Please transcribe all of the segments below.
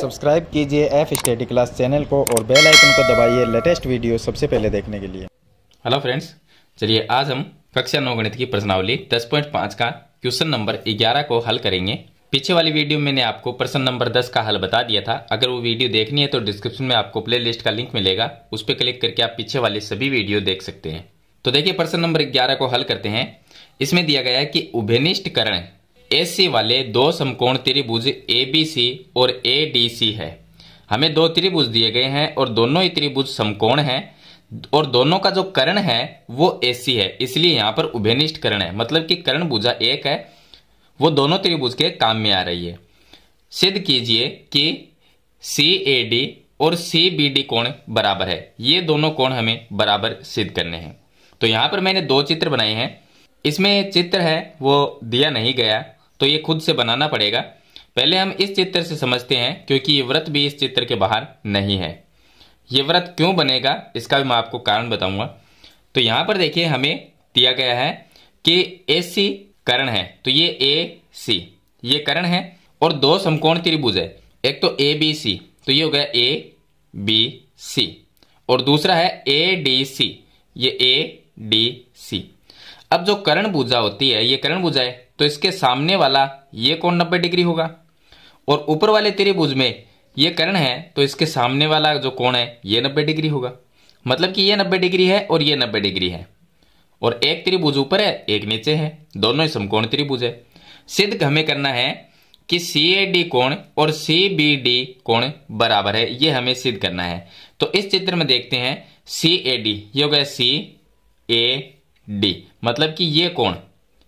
subscribe कीजिए F study class channel को और बेल आइकन को दबाइए लेटेस्ट वीडियो सबसे पहले देखने के लिए हेलो फ्रेंड्स चलिए आज हम कक्षा नौ गणित की प्रश्नावली 10.5 का क्वेश्चन नंबर 11 को हल करेंगे पीछे वाली वीडियो में मैंने आपको प्रश्न नंबर 10 का हल बता दिया था अगर वो वीडियो देखनी है तो डिस्क्रिप्शन में आपको प्ले का लिंक मिलेगा उस पर क्लिक करके आप पीछे वाले सभी वीडियो देख सकते हैं तो देखिए प्रश्न नंबर ग्यारह को हल करते हैं इसमें दिया गया है कि करण एसी वाले दो समकोण त्रिभुज एबीसी और एडीसी है हमें दो त्रिभुज दिए गए हैं और दोनों ही त्रिभुज समकोण हैं और दोनों का जो करण है वो एसी है इसलिए यहां पर उभयनिष्ठ करण है मतलब कि करण भुजा एक है वो दोनों त्रिभुज के काम में आ रही है सिद्ध कीजिए कि सी ए डी और सी बी डी कोण बराबर है ये दोनों कोण हमें बराबर सिद्ध करने हैं तो यहां पर मैंने दो चित्र बनाए हैं इसमें चित्र है वो दिया नहीं गया तो ये खुद से बनाना पड़ेगा पहले हम इस चित्र से समझते हैं क्योंकि ये व्रत भी इस चित्र के बाहर नहीं है ये व्रत क्यों बनेगा इसका भी मैं आपको कारण बताऊंगा तो यहां पर देखिए हमें दिया गया है कि ए सी करण है तो ये ए सी ये करण है और दो समकोण त्रिभुज है एक तो ए बी सी तो ये हो गया ए बी सी और दूसरा है ए डी सी ये ए डी सी अब जो करण भुजा होती है ये करण भुजा है तो इसके सामने वाला ये कौन नब्बे डिग्री होगा और ऊपर वाले त्रिभुज में ये कर्ण है तो इसके सामने वाला जो कोण है ये नब्बे डिग्री होगा मतलब कि ये नब्बे डिग्री है और ये नब्बे डिग्री है और एक त्रिभुज ऊपर है एक नीचे है दोनों ही समकोण त्रिभुज है सिद्ध हमें करना है कि सी ए डी कोण और सी बी डी कोण बराबर है ये हमें सिद्ध करना है तो इस चित्र में देखते हैं सी ए डी ये हो गया सी ए डी मतलब कि ये कोण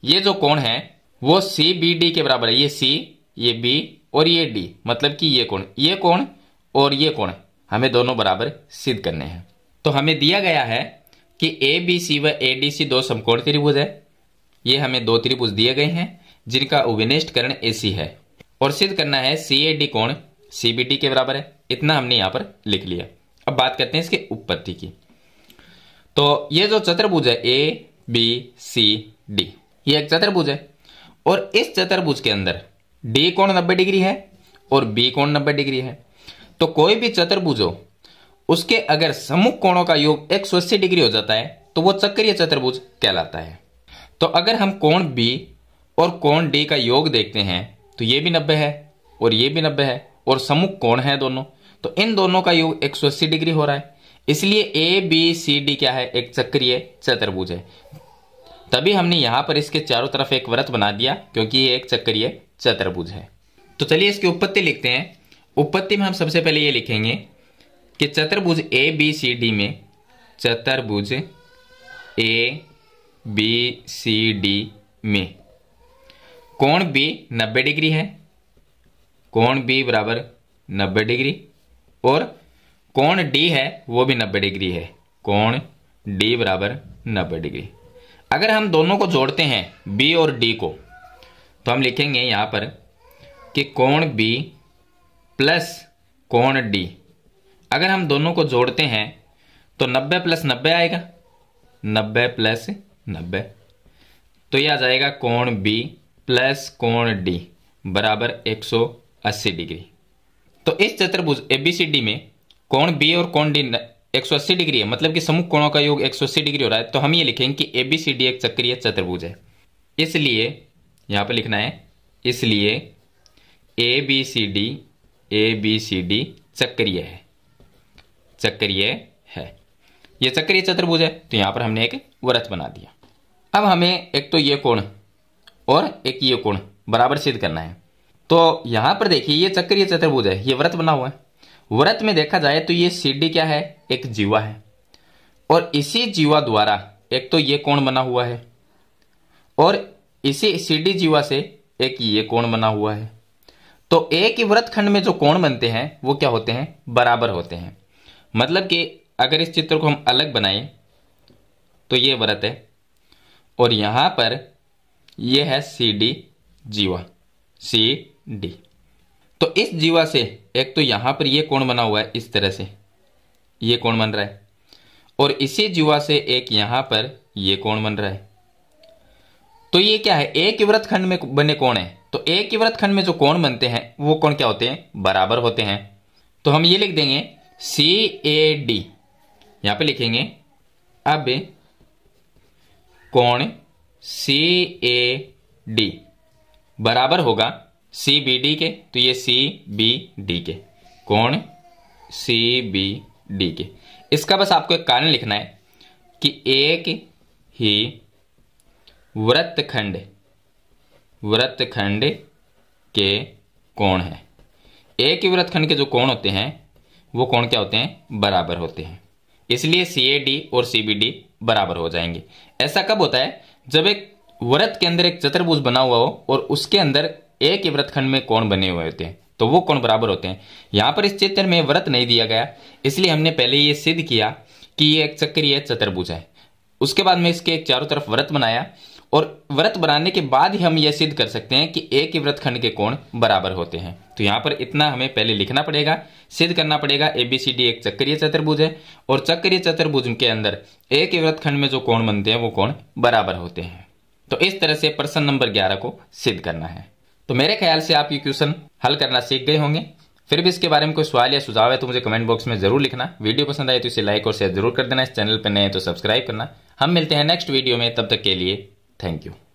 ये जो कोण है वो सी बी डी के बराबर है ये सी ये बी और ये डी मतलब कि ये कोण ये कोण और ये कोण हमें दोनों बराबर सिद्ध करने हैं तो हमें दिया गया है कि ए बी सी व ए डी सी दो समकोण त्रिभुज है ये हमें दो त्रिभुज दिए गए हैं जिनका उविनिष्ट करण ए सी है और सिद्ध करना है सी ए डी कोण सी बी डी के बराबर है इतना हमने यहां पर लिख लिया अब बात करते हैं इसके उत्पत्ति की तो ये जो चतुर्भुज है ए बी सी डी ये एक चतुर्भुज है और इस चतुर्भुज के अंदर डी कोण 90 डिग्री है और बी कोण 90 डिग्री है तो कोई भी चतुर्भुज हो उसके अगर समुख कोणों का योग 180 डिग्री हो जाता है तो वो चक्रीय चतुर्भुज कहलाता है तो अगर हम कोण बी और कोण डी का योग देखते हैं तो ये भी नब्बे है और ये भी नब्बे है और समुख कोण है दोनों तो इन दोनों का योग अस्सी डिग्री हो रहा है इसलिए ए बी सी डी क्या है एक चक्रीय चतुर्भुज है तभी हमने यहाँ पर इसके चारों तरफ एक व्रत बना दिया क्योंकि ये एक चक्रीय चतुर्भुज है तो चलिए इसकी उत्पत्ति लिखते हैं उत्पत्ति में हम सबसे पहले ये लिखेंगे कि चतुर्भुज ए बी सी डी में चतुर्भुज ए बी सी डी में कोण बी 90 डिग्री है कोण बी बराबर 90 डिग्री और कोण डी है वो भी 90 डिग्री है कोण डी बराबर 90 डिग्री अगर हम दोनों को जोड़ते हैं बी और डी को तो हम लिखेंगे यहां पर कि कोण बी प्लस कोण डी अगर हम दोनों को जोड़ते हैं तो 90 प्लस 90 आएगा 90 प्लस 90 तो यह आ जाएगा कोण बी प्लस कोण डी बराबर 180 डिग्री तो इस चतुर्भुज ए बी सी डी में कोण बी और कोण डी 180 डिग्री है मतलब कि समूह कोणों का योग 180 डिग्री हो रहा है तो हम ये लिखेंगे कि ए बी सी डी एक चक्रीय चतुर्भुज है इसलिए यहां पर लिखना है इसलिए A B C D A B C D चक्रीय है चक्रीय है ये चक्रीय चतुर्भुज है तो यहां पर हमने एक वृत्त बना दिया अब हमें एक तो ये कोण और एक ये कोण बराबर सिद्ध करना है तो यहां पर देखिए ये चक्रीय चतुर्भुज है ये व्रत बना हुआ है व्रत में देखा जाए तो ये सीढ़ी क्या है एक जीवा है और इसी जीवा द्वारा एक तो ये कोण बना हुआ है और इसी सीढ़ी जीवा से एक ये कोण बना हुआ है तो एक ही व्रत खंड में जो कोण बनते हैं वो क्या होते हैं बराबर होते हैं मतलब कि अगर इस चित्र को हम अलग बनाएं तो ये व्रत है और यहां पर यह है सी डी जीवा सी डी तो इस जीवा से एक तो यहां पर यह कोण बना हुआ है इस तरह से यह कोण बन रहा है और इसी जीवा से एक यहां पर यह कोण बन रहा है तो ये क्या है एक व्रत खंड में बने कोण है तो एक व्रत खंड में जो कोण बनते हैं वो कोण क्या होते हैं बराबर होते हैं तो हम ये लिख देंगे सी ए डी यहां पर लिखेंगे अब कोण सी ए डी बराबर होगा सी बी डी के तो ये सी बी डी के कौन सी बी डी के इसका बस आपको एक कारण लिखना है कि एक ही वृत्तखंड वृत्तखंड के कोण है एक ही वृत्तखंड के जो कोण होते हैं वो कोण क्या होते हैं बराबर होते हैं इसलिए सी ए डी और सी बी डी बराबर हो जाएंगे ऐसा कब होता है जब एक वृत्त के अंदर एक चतुर्भुज बना हुआ हो और उसके अंदर एक ही व्रतखंड में कौन बने हुए होते हैं तो वो कौन बराबर होते हैं यहाँ पर इस चित्र में व्रत नहीं दिया गया इसलिए हमने पहले ये सिद्ध किया कि ये एक चक्रीय चतुर्भुज है उसके बाद में इसके एक चारों तरफ व्रत बनाया और व्रत बनाने के बाद ही हम यह सिद्ध कर सकते हैं कि एक ही व्रत खंड के कोण बराबर होते हैं तो यहाँ पर इतना हमें पहले लिखना पड़ेगा सिद्ध करना पड़ेगा एबीसीडी एक चक्रीय चतुर्भुज है और चक्रीय चतुर्भुज के अंदर एक ही व्रत खंड में जो कोण बनते हैं वो कोण बराबर होते हैं तो इस तरह से प्रश्न नंबर ग्यारह को सिद्ध करना है तो मेरे ख्याल से आप ये क्वेश्चन हल करना सीख गए होंगे फिर भी इसके बारे में कोई सवाल या सुझाव है तो मुझे कमेंट बॉक्स में जरूर लिखना वीडियो पसंद आए तो इसे लाइक और शेयर जरूर कर देना इस चैनल पर नए तो सब्सक्राइब करना हम मिलते हैं नेक्स्ट वीडियो में तब तक के लिए थैंक यू